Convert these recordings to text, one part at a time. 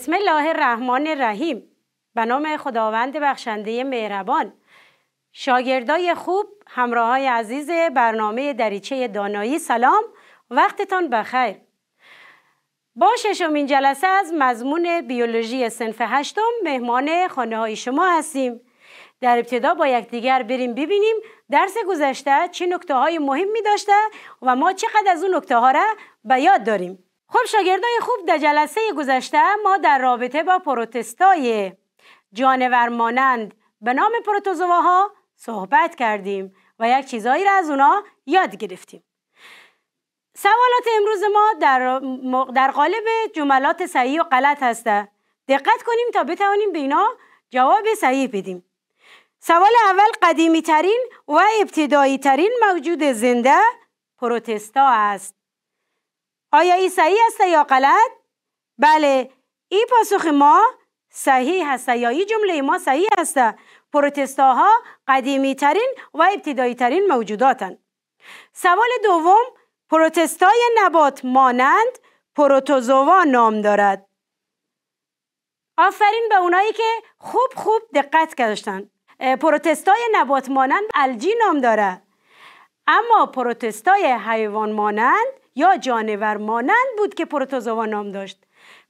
بسم الله الرحمن الرحیم به نام خداوند بخشنده مهربان شاگردای خوب همراه های عزیز برنامه دریچه دانایی سلام وقتتان بخیر با ششمین جلسه از مضمون بیولوژی سنف هشتم مهمان خانه های شما هستیم در ابتدا با یکدیگر بریم ببینیم درس گذشته چه نکته های می داشته و ما چقدر از اون نکته ها را به یاد داریم خب شاگردای خوب در جلسه گذشته ما در رابطه با پروتستای جانور مانند به نام پروتوزواها صحبت کردیم و یک چیزایی را از اونا یاد گرفتیم سوالات امروز ما در, در قالب جملات صحیح و غلط هسته دقت کنیم تا بتوانیم به اینا جواب صحیح بدیم سوال اول قدیمی ترین و ابتدایی ترین موجود زنده پروتستا است آیا ای صحیح است یا غلط بله ای پاسخ ما صحیح است یا ای جمله ما صحیح است پروتستاها قدیمی ترین و ابتدایی ترین موجوداتن سوال دوم پروتستای نبات مانند پروتوزوا نام دارد آفرین به اونایی که خوب خوب دقت کردن پروتستای نبات مانند الجی نام دارد اما پروتستای حیوان مانند یا جانور مانند بود که پروتوزوا نام داشت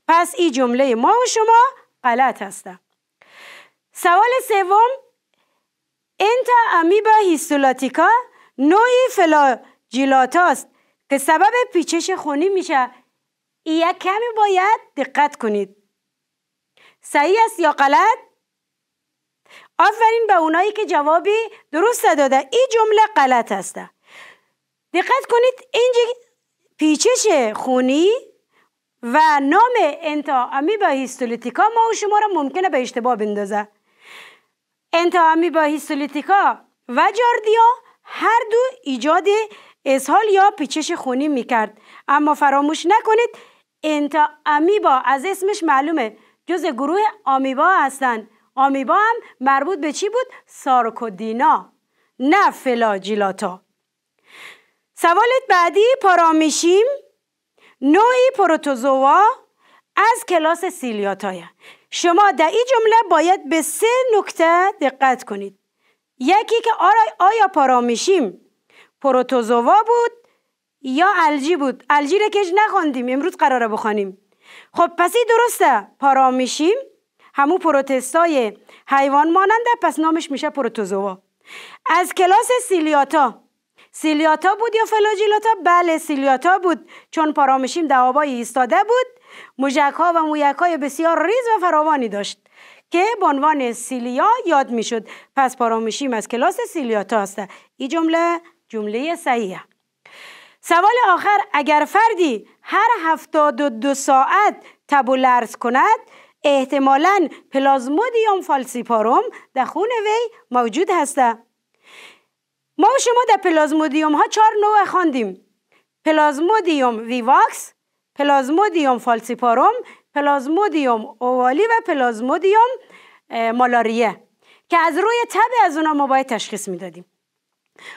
پس این جمله ما و شما غلط هستم سوال سوم انتا امیبا هیستولاتیکا نوعی است که سبب پیچش خونی میشه یک کمی باید دقت کنید صحیح است یا غلط آفرین به اونایی که جوابی درست داده این جمله غلط است دقت کنید اینجا پیچش خونی و نام انتا امیبا هیستولیتیکا ما و شما را ممکنه به اشتباه بندازه انتا امیبا هیستولیتیکا و جاردیا هر دو ایجاد اسهال یا پیچش خونی میکرد اما فراموش نکنید انتا امیبا از اسمش معلومه جز گروه آمیبا هستند آمیبا هم مربوط به چی بود؟ سارکودینا نه فلاجیلاتا سوالت بعدی پارامیشیم نوعی پروتوزوا از کلاس سیلیاتای شما در این جمله باید به سه نکته دقت کنید یکی که آیا پارامیشیم پروتوزوا بود یا الجی بود الژی را کش نخوندیم امروز قراره بخوانیم خب پسی درسته پارامیشیم همو پروتستای حیوان ماننده پس نامش میشه پروتوزوا از کلاس سیلیاتا سیلیاتا بود یا فلاجیلاتا بله سیلیاتا بود چون پارامشیم در آبای ایستاده بود مژک ها و مویک های بسیار ریز و فراوانی داشت که به عنوان سیلیا یاد میشد پس پارامشیم از کلاس سیلیاتا است این جمله جمله صحیحه سوال آخر اگر فردی هر هفتاد و دو ساعت تب و لرز کند احتمالا پلازمودیوم فالسیپاروم در خون وی موجود هسته ما شما در پلازمودیوم ها چهار نوع خواندیم پلازمودیوم ویواکس پلازمودیوم فالسیپاروم پلازمودیوم اوالی و پلازمودیوم مالاریه که از روی تب از اونا ما باید تشخیص میدادیم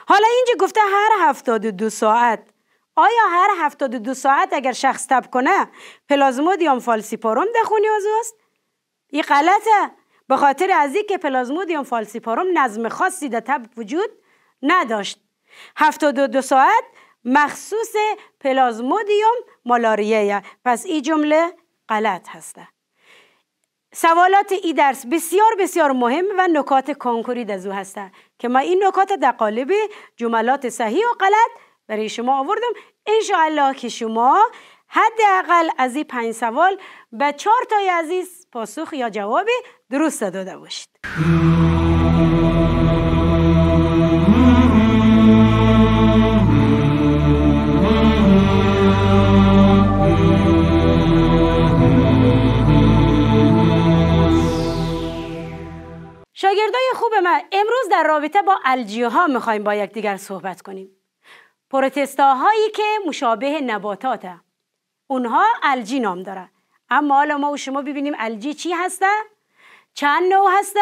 حالا اینجا گفته هر هفتاد دو ساعت آیا هر هفتاد دو ساعت اگر شخص تب کنه پلازمودیوم فالسیپاروم در خونی است؟ این غلطه به خاطر از اینکه پلازمودیوم فالسیپاروم نظم خاصی در تب وجود نداشت 72 ساعت مخصوص پلازمودیوم مالاریه پس این جمله غلط هسته سوالات ای درس بسیار بسیار مهم و نکات کنکوری از او هسته که ما این نکات در قالب جملات صحیح و غلط برای شما آوردم انشاءالله که شما حداقل از این پنج سوال به چهار تای عزیز پاسخ یا جواب درست داده باشید شاگردای خوب من امروز در رابطه با الجیه ها میخوایم با یکدیگر صحبت کنیم پروتستا هایی که مشابه نباتات اونها الجی نام داره اما حالا ما و شما ببینیم الجی چی هسته چند نوع هسته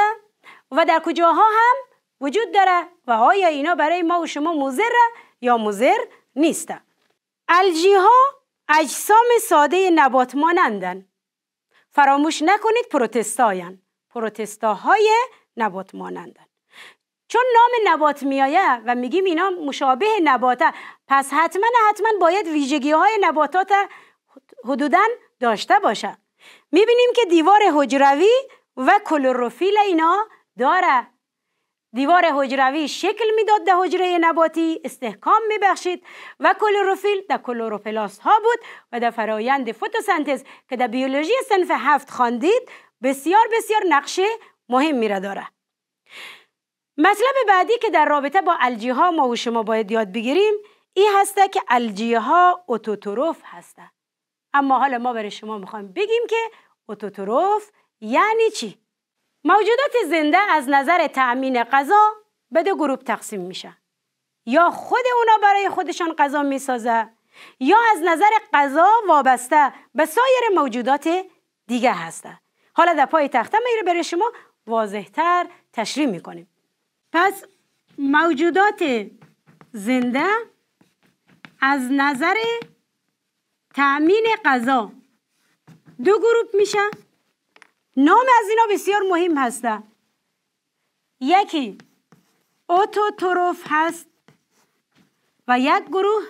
و در کجاها هم وجود داره و آیا اینا برای ما و شما مضر یا مضر نیسته الجی ها اجسام ساده نبات مانندن فراموش نکنید پروتستاین پروتستا نبات مانندن چون نام نبات میایه و میگیم اینا مشابه نباته پس حتما حتما باید ویژگی های نباتات حدودا داشته باشه میبینیم که دیوار حجروی و کلوروفیل اینا داره دیوار حجروی شکل میداد در حجره نباتی استحکام میبخشید و کلوروفیل در کلوروپلاست ها بود و در فرایند فتوسنتز که در بیولوژی سنف هفت خواندید بسیار بسیار نقشه مهم را داره مطلب بعدی که در رابطه با الجی ها ما و شما باید یاد بگیریم ای هسته که الجی ها اوتوتروف هسته اما حالا ما برای شما میخوایم بگیم که اوتوتروف یعنی چی موجودات زنده از نظر تأمین غذا به دو گروه تقسیم میشه. یا خود اونا برای خودشان غذا میسازه یا از نظر غذا وابسته به سایر موجودات دیگه هسته حالا در پای تخته میره برای شما واضحتر تشریح میکنیم پس موجودات زنده از نظر تأمین غذا دو گروپ میشن نام از اینا بسیار مهم هسته یکی اوتوتروف هست و یک گروه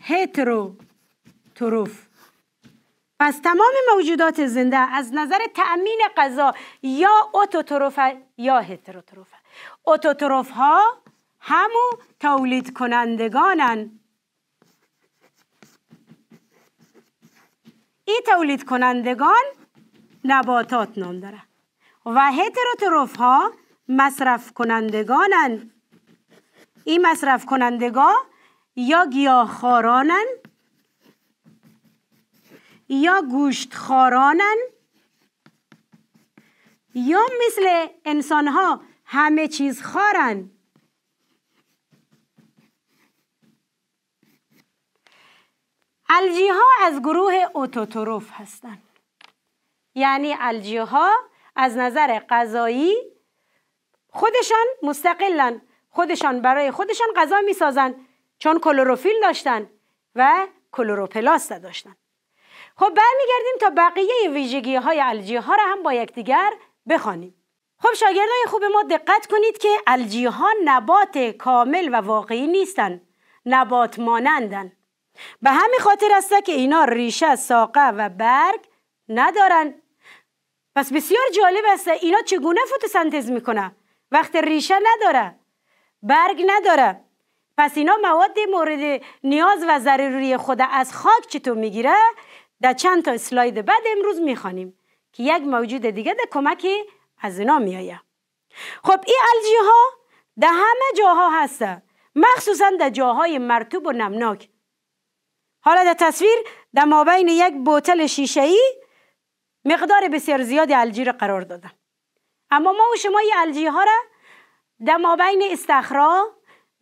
هتروتروف پس تمام موجودات زنده از نظر تأمین غذا یا اوتوتروف یا هتروتروف اوتوتروف ها همو تولید کنندگانن این تولید کنندگان نباتات نام داره و هتروتروف ها مصرف کنندگانن این مصرف کنندگان یا گیاهخوارانن یا گوشت خارانن یا مثل ها همه چیز خارن الجی ها از گروه اوتوتروف هستند یعنی الجی ها از نظر غذایی خودشان مستقلن خودشان برای خودشان غذا میسازند چون کلوروفیل داشتن و کلوروپلاست داشتن خب برمیگردیم تا بقیه ویژگی های الجی ها را هم با یکدیگر بخوانیم خب شاگردای خوب ما دقت کنید که الجی ها نبات کامل و واقعی نیستن نبات مانندن به همین خاطر است که اینا ریشه ساقه و برگ ندارن پس بسیار جالب است اینا چگونه فتوسنتز میکنه وقت ریشه نداره برگ نداره پس اینا مواد مورد نیاز و ضروری خود از خاک چطور میگیره در چند تا اسلاید بعد امروز میخوانیم که یک موجود دیگه در کمک از اینا میایه خب این الجی ها در همه جاها هسته مخصوصا در جاهای مرتوب و نمناک حالا در تصویر در مابین یک بوتل شیشهی مقدار بسیار زیاد الجی را قرار دادم اما ما و شما این الژی ها را در مابین استخرا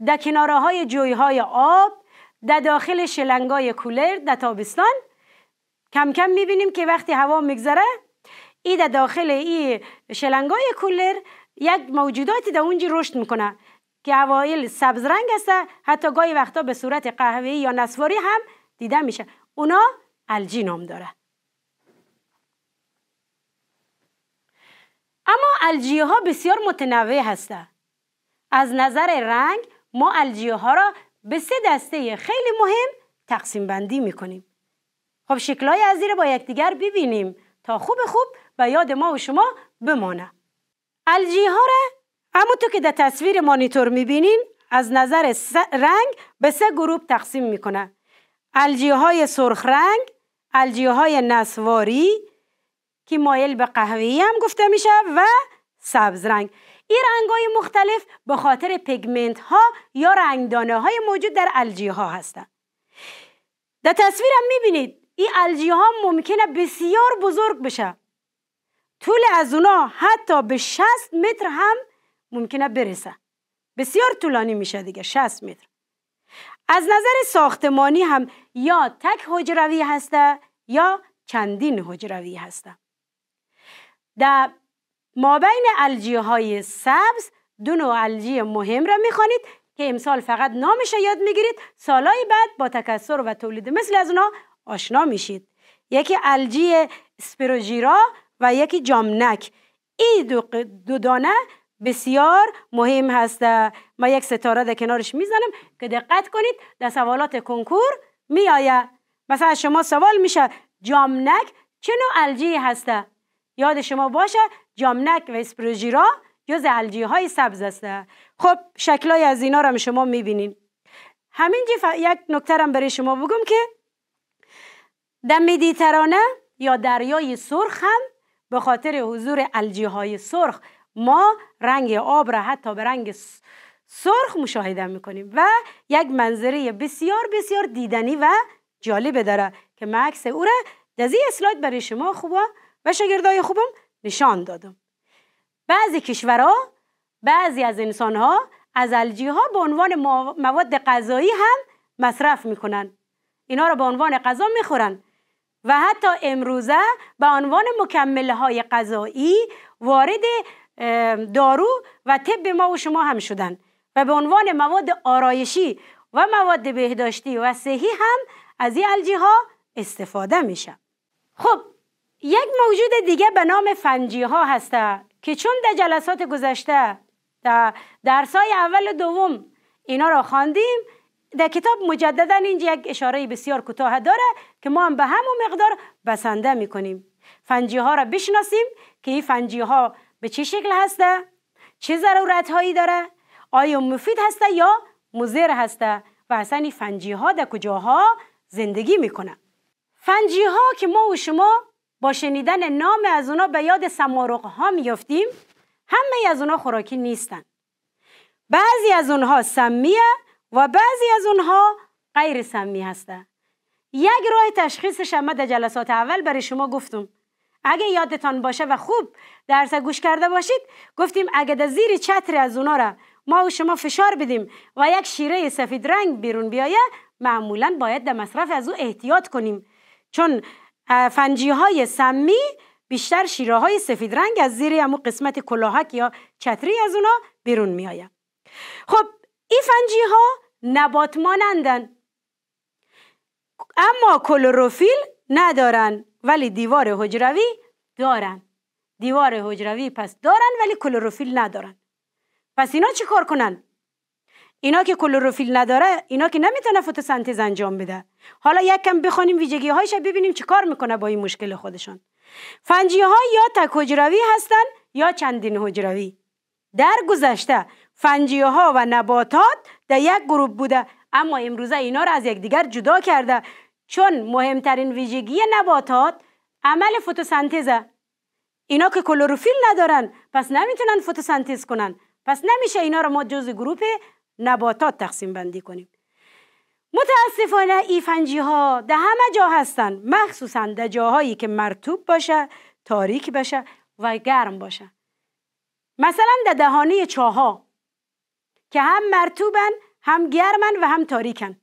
در کناره های جوی های آب در داخل شلنگای کولر در تابستان کم کم میبینیم که وقتی هوا میگذره ای در داخل این شلنگای کولر یک موجوداتی در اونجا رشد میکنه که اوایل سبز رنگ است حتی گاهی وقتا به صورت قهوه‌ای یا نسواری هم دیده میشه اونا الجی نام داره اما الجیه ها بسیار متنوع هسته. از نظر رنگ ما الجیه ها را به سه دسته خیلی مهم تقسیم بندی میکنیم خب شکلای از زیر با یکدیگر ببینیم تا خوب خوب به یاد ما و شما بمانه الجی ها را اما تو که در تصویر مانیتور میبینین از نظر رنگ به سه گروه تقسیم میکنه الجی های سرخ رنگ الجی های نسواری که مایل به قهوه‌ای هم گفته میشه و سبز رنگ این رنگ های مختلف به خاطر پگمنت ها یا رنگدانه های موجود در الجی ها هستند در تصویرم میبینید این الژی ها ممکنه بسیار بزرگ بشه طول از اونا حتی به 60 متر هم ممکنه برسه بسیار طولانی میشه دیگه 60 متر از نظر ساختمانی هم یا تک حجروی هسته یا چندین حجروی هسته در مابین الژی های سبز دو نوع الجی مهم را میخوانید که امسال فقط نامش یاد میگیرید سالهای بعد با تکثر و تولید مثل از اونا آشنا میشید یکی الجی اسپروژیرا و یکی جامنک این دو, دو دانه بسیار مهم هست ما یک ستاره در کنارش میزنم که دقت کنید در سوالات کنکور میآیه مثلا شما سوال میشه جامنک چه نوع الجی هسته یاد شما باشه جامنک و اسپروژیرا جز الجی های سبز هسته خب شکلای از اینا رو شما میبینین همین یک نکته برای شما بگم که در مدیترانه یا دریای سرخ هم به خاطر حضور الجی های سرخ ما رنگ آب را حتی به رنگ سرخ مشاهده میکنیم و یک منظره بسیار بسیار دیدنی و جالب داره که مکس او را در این اسلاید برای شما خوبا و شاگردای خوبم نشان دادم بعضی کشورها بعضی از انسانها از الجیها ها به عنوان مواد غذایی هم مصرف میکنن اینا را به عنوان غذا میخورن و حتی امروزه به عنوان مکمل های غذایی وارد دارو و طب ما و شما هم شدن و به عنوان مواد آرایشی و مواد بهداشتی و صحی هم از این الجی ها استفاده میشه خب یک موجود دیگه به نام فنجی ها هسته که چون در جلسات گذشته در های اول و دوم اینا را خواندیم در کتاب مجددا اینجا یک اشاره بسیار کوتاه داره که ما هم به همون مقدار بسنده میکنیم فنجی ها را بشناسیم که این فنجی ها به چه شکل هسته چه ضرورت هایی داره آیا مفید هسته یا مزیر هسته و اصلا این فنجی ها در کجاها زندگی میکنه فنجی ها که ما و شما با شنیدن نام از اونا به یاد سمارق ها میافتیم همه از اونا خوراکی نیستن بعضی از اونها سمیه و بعضی از اونها غیر سمی هسته یک راه تشخیصش هم در جلسات اول برای شما گفتم اگه یادتان باشه و خوب درس گوش کرده باشید گفتیم اگه در زیر چتر از اونا را ما و شما فشار بدیم و یک شیره سفید رنگ بیرون بیایه معمولا باید در مصرف از او احتیاط کنیم چون فنجی های سمی بیشتر شیره های سفید رنگ از زیر امو قسمت کلاهک یا چتری از اونا بیرون میایه خب این فنجی ها نباتمانندن اما کلروفیل ندارن ولی دیوار حجروی دارن دیوار حجروی پس دارن ولی کلروفیل ندارن پس اینا چی کار کنن؟ اینا که کلروفیل نداره اینا که نمیتونه فتوسنتز انجام بده حالا یک کم بخونیم ویژگی هایش ببینیم چی کار میکنه با این مشکل خودشان فنجی ها یا تک حجروی هستن یا چندین حجروی در گذشته فنجی ها و نباتات در یک گروه بوده اما امروزه اینا را از یکدیگر جدا کرده چون مهمترین ویژگی نباتات عمل فتوسنتزه اینا که کلروفیل ندارن پس نمیتونن فتوسنتز کنن پس نمیشه اینا رو ما جز گروه نباتات تقسیم بندی کنیم متاسفانه ای فنجی ها در همه جا هستن مخصوصا در جاهایی که مرتوب باشه تاریک باشه و گرم باشه مثلا در دهانه چاها که هم مرتوبن هم گرمن و هم تاریکن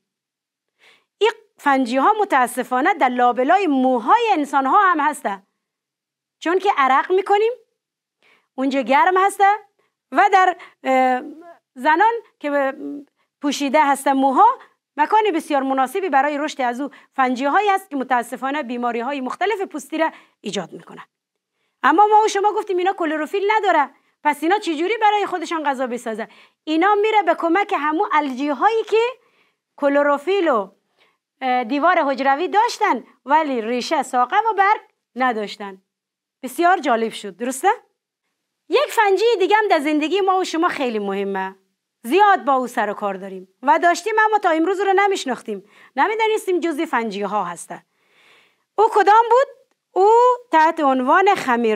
این فنجی ها متاسفانه در لابلای موهای انسان ها هم هسته چون که عرق میکنیم اونجا گرم هسته و در زنان که پوشیده هستن موها مکان بسیار مناسبی برای رشد از او فنجی هایی است که متاسفانه بیماری های مختلف پوستی را ایجاد میکنه اما ما و شما گفتیم اینا کلروفیل نداره پس اینا چجوری برای خودشان غذا بسازن اینا میره به کمک همون الجی هایی که کلروفیل و دیوار حجروی داشتن ولی ریشه ساقه و برگ نداشتن بسیار جالب شد درسته یک فنجی دیگه هم در زندگی ما و شما خیلی مهمه زیاد با او سر و کار داریم و داشتیم اما تا امروز رو نمیشناختیم نمیدانستیم جزء فنجی ها هسته او کدام بود او تحت عنوان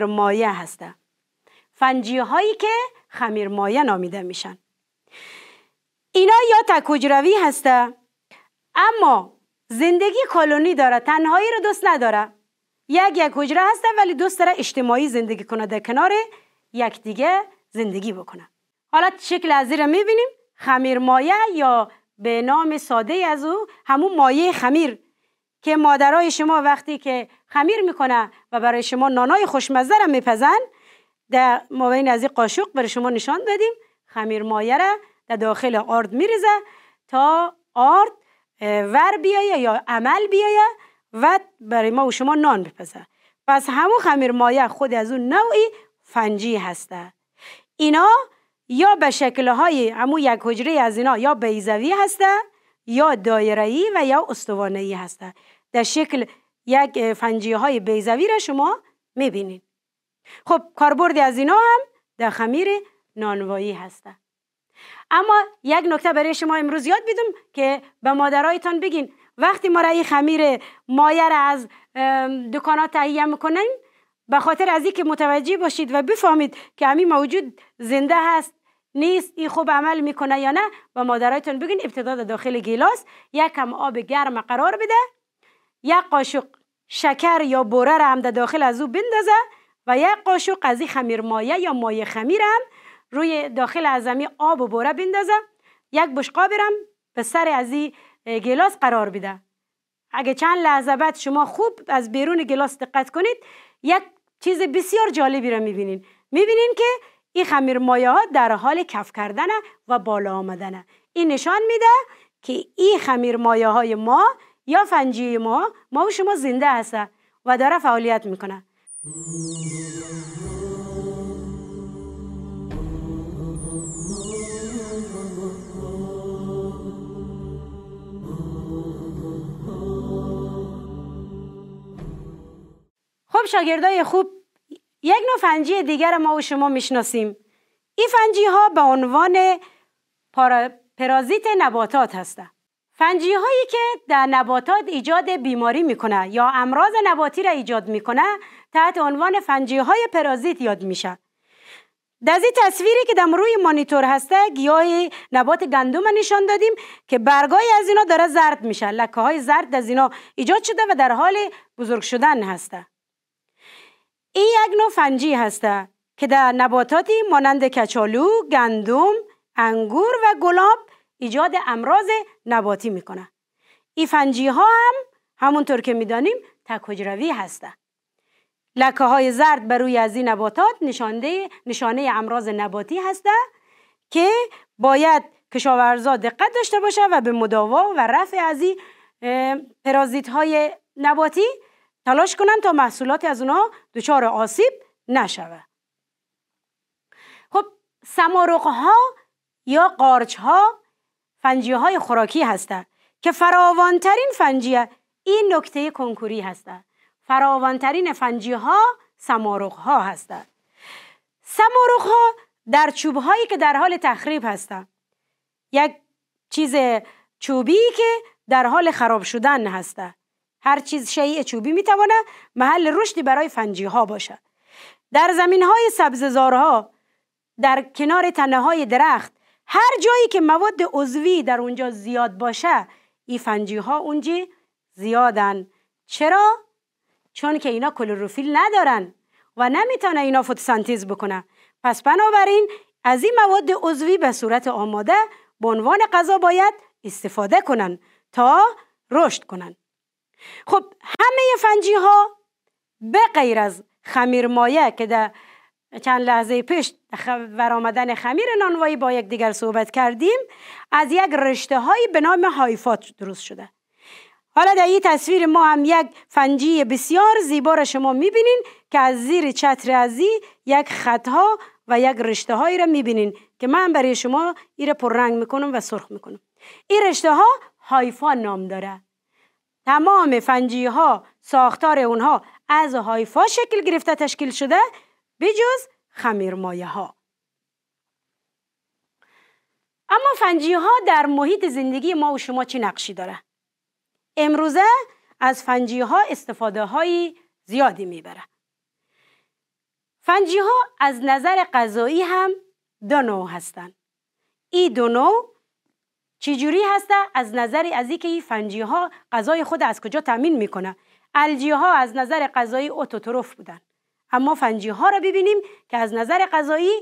مایه هسته فنجی هایی که مایه نامیده میشن اینا یا تکوجروی هسته اما زندگی کالونی داره تنهایی رو دوست نداره یک یک حجره هسته ولی دوست داره اجتماعی زندگی کنه در کنار یکدیگه زندگی بکنه حالا شکل از رو میبینیم خمیر مایه یا به نام ساده از او همون مایه خمیر که مادرای شما وقتی که خمیر میکنه و برای شما نانای خوشمزه را میپزن در مابین از این قاشق برای شما نشان دادیم خمیر مایه را در داخل آرد میریزه تا آرد ور بیایه یا عمل بیایه و برای ما و شما نان بپزه پس همون خمیر مایه خود از اون نوعی فنجی هسته اینا یا به شکل های همون یک حجره از اینا یا بیزوی هسته یا دایره‌ای و یا استوانهی هسته در شکل یک فنجی های بیزوی را شما میبینید خب کاربردی از اینا هم در خمیر نانوایی هسته اما یک نکته برای شما امروز یاد بیدم که به مادرایتان بگین وقتی ما را این خمیر مایه را از دکانات تهیه میکنیم به خاطر از اینکه متوجه باشید و بفهمید که همین موجود زنده هست نیست این خوب عمل میکنه یا نه و مادرایتون بگین ابتدا داخل گیلاس یک کم آب گرم قرار بده یک قاشق شکر یا بوره را هم داخل از او بندازه و یک قاشق از این خمیر مایه یا مایه خمیرم روی داخل از آب و بوره بندازم یک بشقا برم به سر از این گلاس قرار بده اگه چند لحظه بعد شما خوب از بیرون گلاس دقت کنید یک چیز بسیار جالبی را میبینین میبینین که این خمیر مایه ها در حال کف کردن و بالا آمدن این نشان میده که این خمیر مایه های ما یا فنجی ما ما و شما زنده هست و داره فعالیت میکنه خب شاگردای خوب یک نوع فنجی دیگر ما و شما میشناسیم این فنجی ها به عنوان پرازیت نباتات هستند فنجیه هایی که در نباتات ایجاد بیماری میکنه یا امراض نباتی را ایجاد میکنه تحت عنوان فنجیه های پرازیت یاد میشه در این تصویری که در روی مانیتور هسته گیاه نبات گندم نشان دادیم که برگای از اینا داره زرد میشه لکه های زرد از اینا ایجاد شده و در حال بزرگ شدن هسته این یک نوع فنجی هسته که در نباتاتی مانند کچالو، گندم، انگور و گلاب ایجاد امراض نباتی میکنه ای فنجی ها هم همونطور که میدانیم تک حجروی هستن لکه های زرد بر روی از این نباتات نشانه امراض نباتی هسته که باید کشاورزا دقت داشته باشه و به مداوا و رفع از این پرازیت های نباتی تلاش کنن تا محصولات از اونها دچار آسیب نشوه خب سمارق ها یا قارچ ها فنجیه های خوراکی هستند که فراوانترین فنجیه این نکته کنکوری هستند فراوانترین فنجیه ها سمارغ ها هستند سمارغ ها در چوب هایی که در حال تخریب هستند یک چیز چوبی که در حال خراب شدن هسته هر چیز شیء چوبی میتوانه محل رشدی برای فنجی ها باشد در زمین های سبززارها در کنار تنه های درخت هر جایی که مواد عضوی در اونجا زیاد باشه این فنجی ها اونجی زیادن چرا؟ چون که اینا کلروفیل ندارن و نمیتونه اینا فتوسنتز بکنه پس بنابراین از این مواد عضوی به صورت آماده به عنوان غذا باید استفاده کنن تا رشد کنن خب همه فنجی ها به غیر از خمیر مایه که در چند لحظه پیش ورامدن خمیر نانوایی با یکدیگر صحبت کردیم از یک رشته هایی به نام هایفات درست شده حالا در این تصویر ما هم یک فنجی بسیار زیبا را شما میبینین که از زیر چتر ازی یک خطها و یک رشته هایی را میبینین که من برای شما این را پررنگ میکنم و سرخ میکنم این رشته ها هایفا نام داره تمام فنجی ها ساختار اونها از هایفا شکل گرفته تشکیل شده بجز خمیرمایه ها اما فنجی ها در محیط زندگی ما و شما چه نقشی داره؟ امروزه از فنجی ها استفاده های زیادی میبره. فنجی ها از نظر غذایی هم دو نوع هستند. ای دو نوع چجوری هسته از نظر از اینکه این فنجی ها غذای خود از کجا تامین میکنه الجی ها از نظر غذایی اوتوتروف بودن اما فنجی ها را ببینیم که از نظر غذایی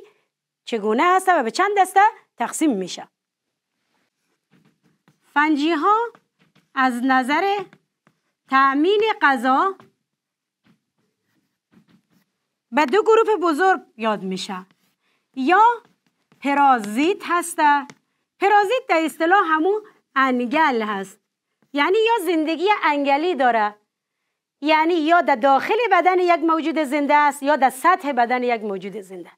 چگونه هست و به چند دسته تقسیم میشه فنجی ها از نظر تأمین غذا به دو گروه بزرگ یاد میشه یا پرازیت هسته پرازیت در اصطلاح همون انگل هست یعنی یا زندگی انگلی داره یعنی یا در داخل بدن یک موجود زنده است یا در سطح بدن یک موجود زنده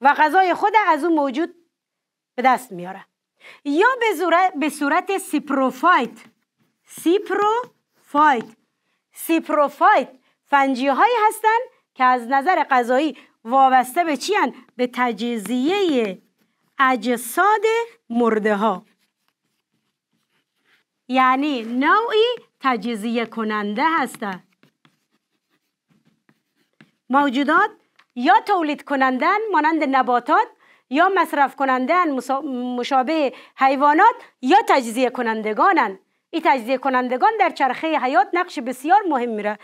و غذای خود از اون موجود به دست میاره یا به صورت سیپروفایت سیپروفایت سیپروفایت فنجی هایی هستند که از نظر غذایی وابسته به چی به تجزیه اجساد مرده ها یعنی نوعی تجزیه کننده هستند موجودات یا تولید کنندن مانند نباتات یا مصرف کنندن مشابه حیوانات یا تجزیه کنندگانن این تجزیه کنندگان در چرخه حیات نقش بسیار مهمی را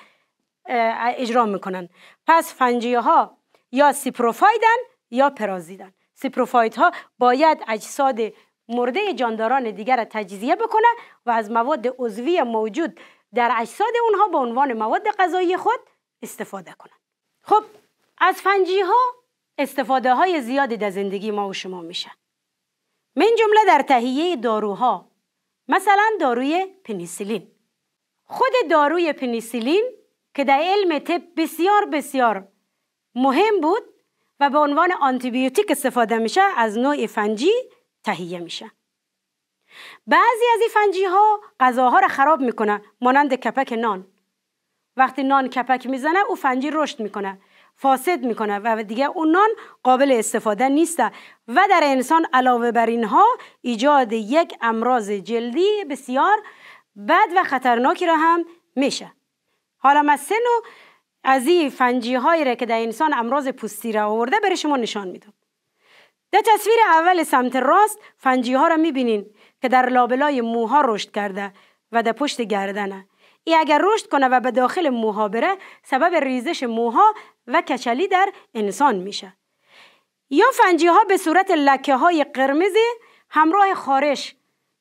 اجرا میکنند پس فنجیه ها یا سیپروفایدن یا پرازیدن سیپروفایت ها باید اجساد مرده جانداران دیگر تجزیه بکنه و از مواد عضوی موجود در اجساد اونها به عنوان مواد غذایی خود استفاده کنند خب از فنجی ها استفاده های زیادی در زندگی ما و شما میشن من جمله در تهیه داروها مثلا داروی پنیسیلین خود داروی پنیسیلین که در علم طب بسیار بسیار مهم بود و به عنوان آنتیبیوتیک استفاده میشه از نوع فنجی تهیه میشه بعضی از این فنجی ها غذاها را خراب میکنه مانند کپک نان وقتی نان کپک میزنه او فنجی رشد میکنه فاسد میکنه و دیگه اون نان قابل استفاده نیست و در انسان علاوه بر اینها ایجاد یک امراض جلدی بسیار بد و خطرناکی را هم میشه حالا سه و از این فنجی هایی را که در انسان امراض پوستی را آورده برای شما نشان میدم در تصویر اول سمت راست فنجی ها را میبینین که در لابلای موها رشد کرده و در پشت گردنه ای اگر رشد کنه و به داخل موها بره سبب ریزش موها و کچلی در انسان میشه یا فنجی ها به صورت لکه های قرمزی همراه خارش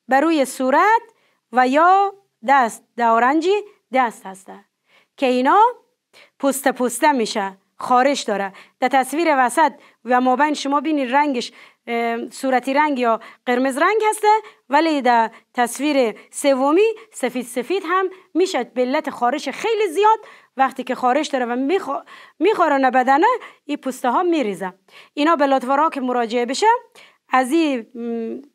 بر روی صورت و یا دست دارنجی دست هسته که اینا پوست پوسته میشه خارش داره در تصویر وسط و ما بین شما بینید رنگش صورتی رنگ یا قرمز رنگ هسته ولی در تصویر سومی سفید سفید هم میشد به علت خارش خیلی زیاد وقتی که خارش داره و نه بدنه این پوسته ها میریزه اینا به لاتوارا که مراجعه بشه از این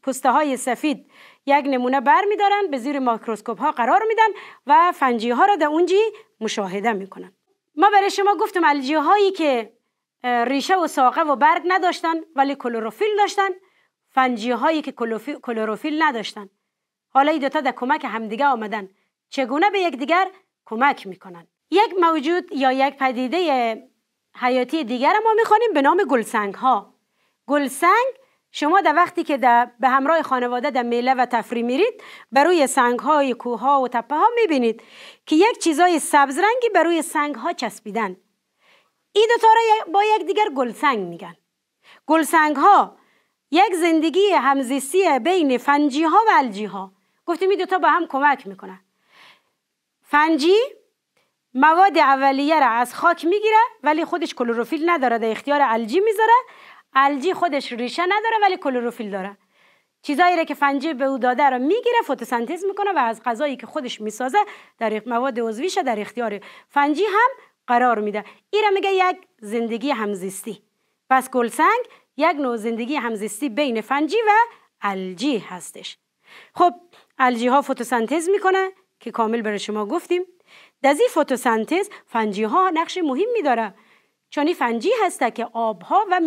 پوسته های سفید یک نمونه بر میدارن به زیر ماکروسکوپ ها قرار میدن و فنجی ها را در اونجی مشاهده میکنن ما برای شما گفتم الجی هایی که ریشه و ساقه و برگ نداشتن ولی کلوروفیل داشتن فنجی هایی که کلوروفیل نداشتن حالا این دوتا در کمک همدیگه آمدن چگونه به یکدیگر کمک میکنن یک موجود یا یک پدیده حیاتی دیگر ما میخوانیم به نام گلسنگ ها گلسنگ شما در وقتی که در به همراه خانواده در میله و تفری میرید بر روی سنگ های کوه ها و تپه ها میبینید که یک چیزای سبز رنگی بر روی سنگ ها چسبیدن این دوتا را با یک دیگر گلسنگ میگن گلسنگ ها یک زندگی همزیستی بین فنجی ها و الجی ها گفتیم این دوتا با هم کمک میکنن فنجی مواد اولیه را از خاک میگیره ولی خودش کلوروفیل نداره در اختیار الجی میذاره الجی خودش ریشه نداره ولی کلوروفیل داره چیزایی را که فنجی به او داده را میگیره فتوسنتز میکنه و از غذایی که خودش میسازه در مواد عضویش در اختیار فنجی هم قرار میده ایره میگه یک زندگی همزیستی پس گلسنگ یک نوع زندگی همزیستی بین فنجی و الجی هستش خب الجی ها فتوسنتز میکنه که کامل برای شما گفتیم این فتوسنتز فنجی ها نقش مهم میداره چون فنجی هسته که آبها و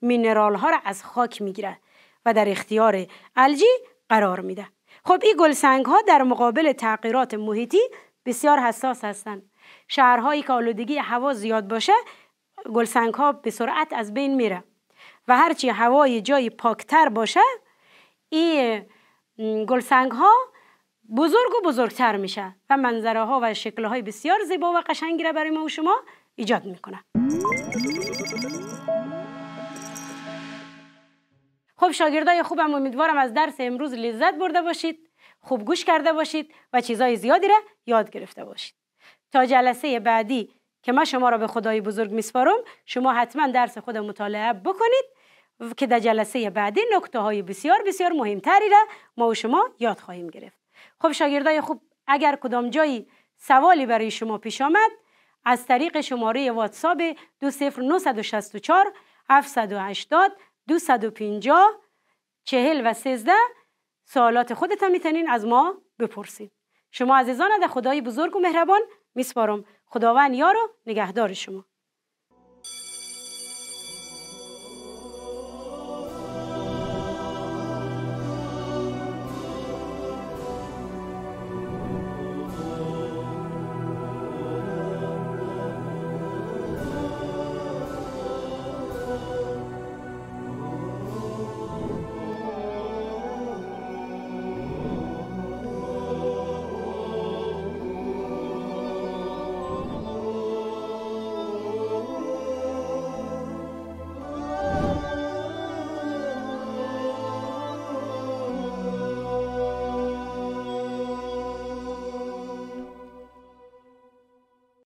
مینرال, ها را از خاک میگیره و در اختیار الجی قرار میده خب این گلسنگ ها در مقابل تغییرات محیطی بسیار حساس هستند شهرهایی که آلودگی هوا زیاد باشه گلسنگ ها به سرعت از بین میره و هرچی هوای جای پاکتر باشه این گلسنگ ها بزرگ و بزرگتر میشه و منظره ها و شکل های بسیار زیبا و قشنگی را برای ما و شما ایجاد میکنه خب شاگردای خوبم امیدوارم از درس امروز لذت برده باشید خوب گوش کرده باشید و چیزای زیادی را یاد گرفته باشید تا جلسه بعدی که ما شما را به خدای بزرگ میسپارم شما حتما درس خود مطالعه بکنید که در جلسه بعدی نکته های بسیار بسیار مهمتری را ما و شما یاد خواهیم گرفت خب شاگردای خوب اگر کدام جایی سوالی برای شما پیش آمد از طریق شماره واتساپ 20964 780 250 چهل و 13 سوالات خودتان میتونین از ما بپرسید شما عزیزان در خدای بزرگ و مهربان میسپارم خداوند یار و نگهدار شما